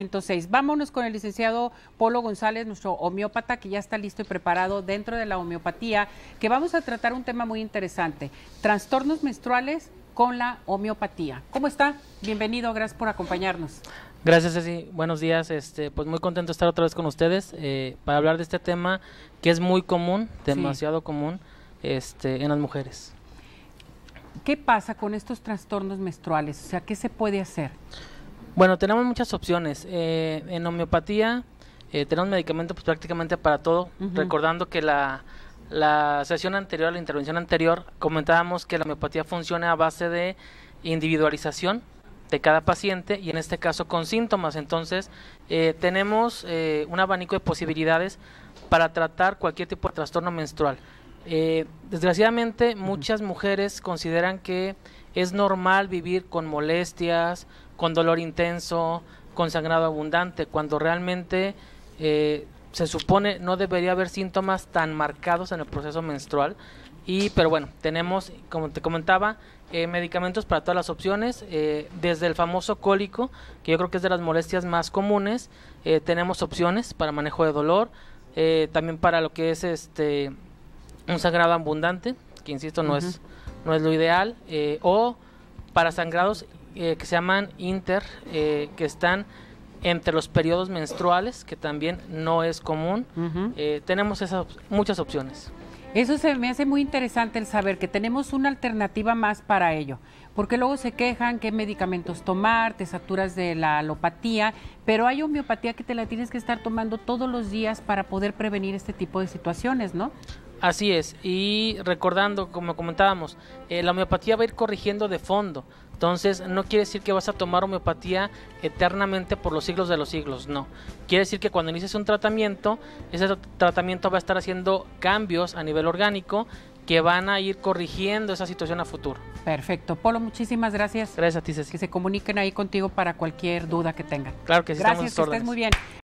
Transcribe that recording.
106. Vámonos con el licenciado Polo González, nuestro homeópata, que ya está listo y preparado dentro de la homeopatía, que vamos a tratar un tema muy interesante, trastornos menstruales con la homeopatía. ¿Cómo está? Bienvenido, gracias por acompañarnos. Gracias, Ceci. Buenos días. Este, pues muy contento de estar otra vez con ustedes eh, para hablar de este tema que es muy común, demasiado común, este, en las mujeres. ¿Qué pasa con estos trastornos menstruales? O sea, ¿qué se puede hacer? Bueno, tenemos muchas opciones. Eh, en homeopatía eh, tenemos medicamentos pues, prácticamente para todo, recordando que la, la sesión anterior, la intervención anterior, comentábamos que la homeopatía funciona a base de individualización de cada paciente y en este caso con síntomas. Entonces, eh, tenemos un abanico de posibilidades para tratar cualquier tipo de trastorno menstrual. desgraciadamente, muchas mujeres consideran que es normal vivir con molestias, con dolor intenso, con sangrado abundante, cuando realmente eh, se supone no debería haber síntomas tan marcados en el proceso menstrual. Y, pero bueno, tenemos, como te comentaba, eh, medicamentos para todas las opciones, eh, desde el famoso cólico, que yo creo que es de las molestias más comunes, eh, tenemos opciones para manejo de dolor, también para lo que es este un sangrado abundante, que insisto no es no es lo ideal, eh, o para sangrados eh, que se llaman inter, eh, que están entre los periodos menstruales, que también no es común. tenemos esas, muchas opciones. Eso se me hace muy interesante el saber que tenemos una alternativa más para ello, porque luego se quejan qué medicamentos tomar, te saturas de la alopatía, pero hay homeopatía que te la tienes que estar tomando todos los días para poder prevenir este tipo de situaciones, ¿no? Así es, y recordando, como comentábamos, eh, la homeopatía va a ir corrigiendo de fondo. Entonces, no quiere decir que vas a tomar homeopatía eternamente por los siglos de los siglos, no. Quiere decir que cuando inicies un tratamiento, ese tratamiento va a estar haciendo cambios a nivel orgánico que van a ir corrigiendo esa situación a futuro. Perfecto. Polo, muchísimas gracias. Gracias a ti, Que se comuniquen ahí contigo para cualquier duda que tengan. Claro que sí. Gracias, que estés muy bien.